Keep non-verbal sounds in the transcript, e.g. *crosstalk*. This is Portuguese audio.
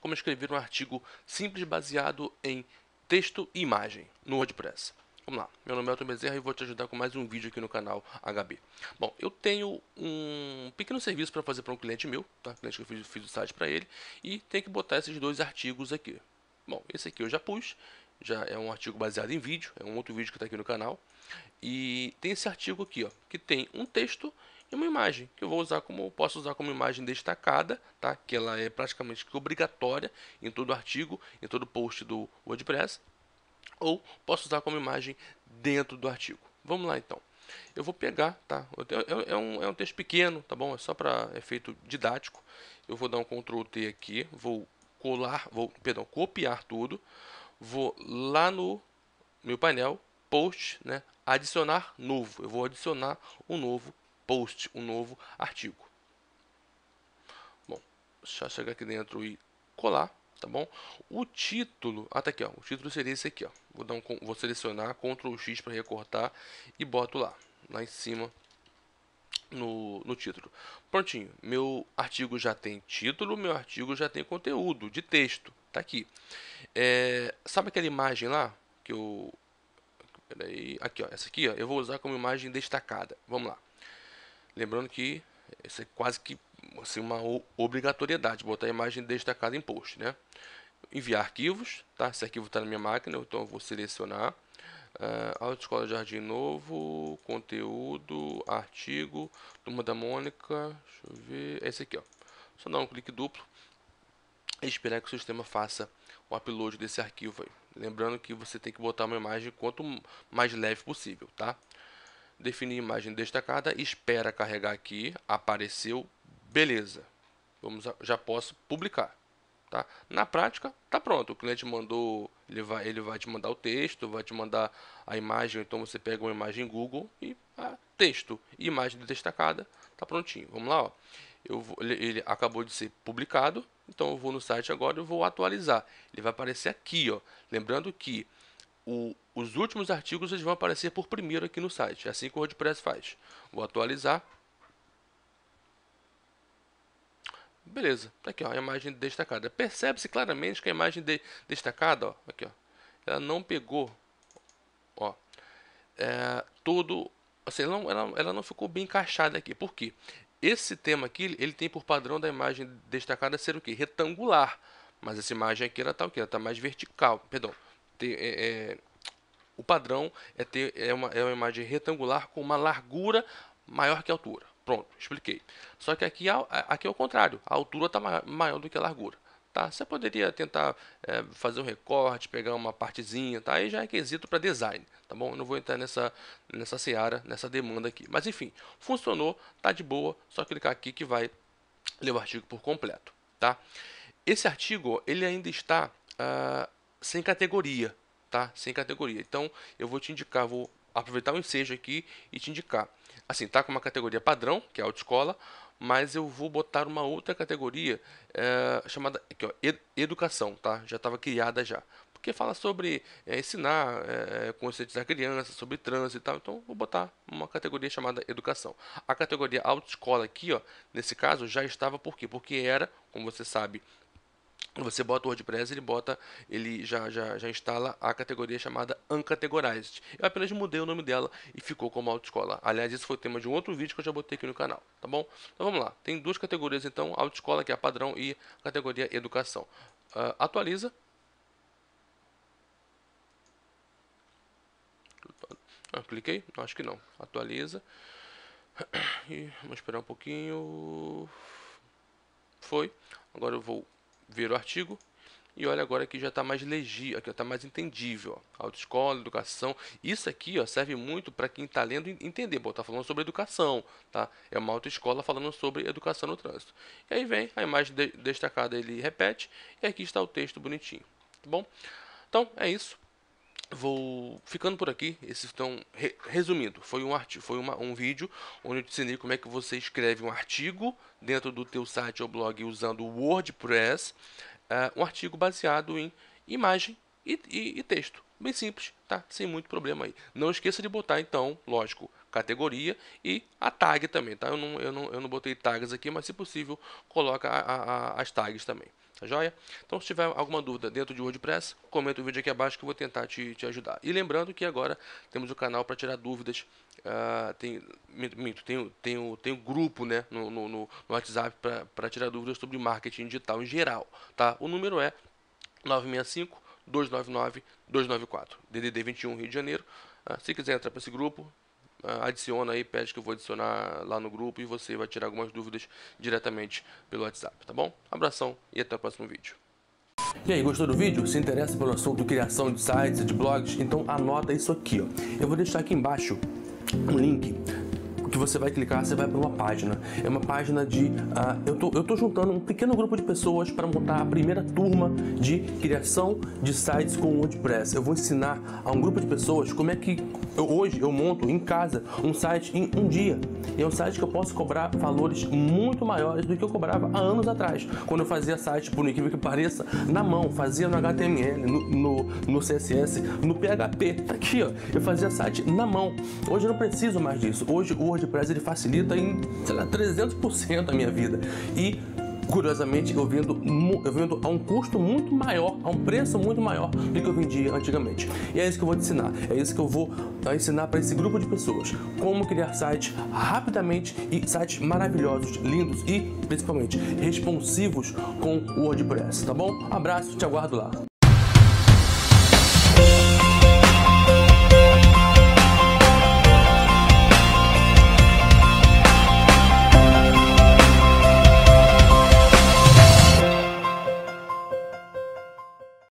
como escrever um artigo simples baseado em texto e imagem no WordPress. Vamos lá, meu nome é Elton Bezerra e vou te ajudar com mais um vídeo aqui no canal HB. Bom, eu tenho um pequeno serviço para fazer para um cliente meu, tá? cliente que eu fiz, fiz o site para ele, e tem que botar esses dois artigos aqui. Bom, esse aqui eu já pus, já é um artigo baseado em vídeo, é um outro vídeo que está aqui no canal, e tem esse artigo aqui, ó, que tem um texto e uma imagem que eu vou usar como posso usar como imagem destacada, tá? Que ela é praticamente obrigatória em todo artigo, em todo post do WordPress, ou posso usar como imagem dentro do artigo. Vamos lá então. Eu vou pegar, tá? É, é um, é um texto pequeno, tá bom? É só para efeito é didático. Eu vou dar um Ctrl T aqui, vou colar, vou, perdão, copiar tudo. Vou lá no meu painel, post, né? Adicionar novo. Eu vou adicionar um novo post, um novo artigo. Bom, deixa eu chegar aqui dentro e colar, tá bom? O título, ah, tá aqui, ó, o título seria esse aqui, ó. Vou, dar um, vou selecionar Ctrl X para recortar e boto lá, lá em cima no, no título. Prontinho, meu artigo já tem título, meu artigo já tem conteúdo de texto, tá aqui. É, sabe aquela imagem lá que eu... Peraí, aqui, ó, essa aqui ó, eu vou usar como imagem destacada. Vamos lá. Lembrando que isso é quase que assim, uma obrigatoriedade, botar a imagem destacada em post, né? Enviar arquivos, tá? Esse arquivo está na minha máquina, então eu vou selecionar. Uh, ah, Autoescola Jardim Novo, conteúdo, artigo, Turma da Mônica, deixa eu ver, é esse aqui, ó. Só dar um clique duplo e esperar que o sistema faça o upload desse arquivo aí. Lembrando que você tem que botar uma imagem quanto mais leve possível, tá? definir imagem destacada, espera carregar aqui, apareceu, beleza. Vamos, já posso publicar. Tá? Na prática, tá pronto. O cliente mandou, ele vai, ele vai te mandar o texto, vai te mandar a imagem. Então você pega uma imagem Google e ah, texto, imagem destacada, tá prontinho. Vamos lá, ó. Eu vou, ele, ele, acabou de ser publicado, então eu vou no site agora e vou atualizar. Ele vai aparecer aqui, ó. Lembrando que o, os últimos artigos eles vão aparecer por primeiro aqui no site, é assim que o WordPress faz. Vou atualizar. Beleza, tá aqui ó, a imagem destacada. Percebe-se claramente que a imagem de destacada, ó, aqui ó, ela não pegou, ó, é, todo, assim, ela não, ela, ela não ficou bem encaixada aqui. Por quê? Esse tema aqui, ele tem por padrão da imagem destacada ser o quê? Retangular. Mas essa imagem aqui, ela tá o quê? Ela tá mais vertical, perdão, tem, é, é, o padrão é ter é uma, é uma imagem retangular com uma largura maior que a altura. Pronto, expliquei. Só que aqui, aqui é o contrário, a altura está maior do que a largura. Tá, você poderia tentar é, fazer um recorte, pegar uma partezinha, tá? Aí já é quesito para design, tá bom? Eu não vou entrar nessa, nessa seara, nessa demanda aqui. Mas enfim, funcionou, tá de boa, só clicar aqui que vai ler o artigo por completo, tá? Esse artigo, ele ainda está ah, sem categoria, tá? Sem categoria. Então, eu vou te indicar, vou aproveitar o ensejo aqui e te indicar. Assim, tá com uma categoria padrão, que é autoescola, mas eu vou botar uma outra categoria é, chamada aqui, ó, ed educação, tá? Já estava criada já. Porque fala sobre é, ensinar, é, eh, conscientizar crianças, sobre trânsito e tal. Então, vou botar uma categoria chamada educação. A categoria autoescola aqui, ó, nesse caso, já estava por quê? Porque era, como você sabe, você bota o WordPress, ele bota, ele já, já, já instala a categoria chamada Uncategorized. Eu apenas mudei o nome dela e ficou como autoescola. Aliás, isso foi tema de um outro vídeo que eu já botei aqui no canal, tá bom? Então vamos lá. Tem duas categorias então, autoescola, que é a padrão, e categoria educação. Uh, atualiza. Ah, cliquei? Acho que não. Atualiza. E *coughs* vamos esperar um pouquinho. Foi. Agora eu vou ver o artigo. E olha agora que já está mais legível, aqui está mais entendível. Ó. Autoescola, educação. Isso aqui ó, serve muito para quem está lendo entender. Bom, está falando sobre educação. Tá? É uma autoescola falando sobre educação no trânsito. E aí vem a imagem de destacada, ele repete. E aqui está o texto bonitinho. Tá bom? Então, é isso vou ficando por aqui. Esses estão re, resumindo, foi um artigo, foi uma, um vídeo onde eu te ensinei como é que você escreve um artigo dentro do teu site ou blog usando o WordPress, uh, um artigo baseado em imagem e, e, e texto. Bem simples, tá? Sem muito problema aí. Não esqueça de botar, então, lógico, categoria e a tag também, tá? Eu não, eu não, eu não botei tags aqui, mas se possível, coloca a, a, as tags também, tá joia? Então, se tiver alguma dúvida dentro de WordPress, comenta o vídeo aqui abaixo que eu vou tentar te, te ajudar. E lembrando que agora temos o canal para tirar dúvidas, uh, tem, minto, tem, tem, o, tem o grupo, né, no, no, no WhatsApp para tirar dúvidas sobre marketing digital em geral, tá? O número é 965 299 294. DDD 21 Rio de Janeiro. Ah, se quiser entrar para esse grupo, ah, adiciona aí, pede que eu vou adicionar lá no grupo e você vai tirar algumas dúvidas diretamente pelo WhatsApp, tá bom? Abração e até o próximo vídeo. E aí, gostou do vídeo? Se interessa pelo assunto criação de sites e de blogs, então anota isso aqui, ó. Eu vou deixar aqui embaixo um link você vai clicar, você vai para uma página. É uma página de. Uh, eu, tô, eu tô juntando um pequeno grupo de pessoas para montar a primeira turma de criação de sites com WordPress. Eu vou ensinar a um grupo de pessoas como é que eu, hoje eu monto em casa um site em um dia. E é um site que eu posso cobrar valores muito maiores do que eu cobrava há anos atrás, quando eu fazia site, por incrível que pareça, na mão, fazia no HTML, no, no, no CSS, no PHP. Tá aqui, ó. Eu fazia site na mão. Hoje eu não preciso mais disso. Hoje o WordPress Pass ele facilita em, sei lá, 300% a minha vida. E curiosamente eu vendo, eu vendo a um custo muito maior, a um preço muito maior do que eu vendia antigamente. E é isso que eu vou te ensinar, é isso que eu vou ah, ensinar para esse grupo de pessoas, como criar sites rapidamente e sites maravilhosos, lindos e principalmente responsivos com o WordPress, tá bom? abraço, te aguardo lá.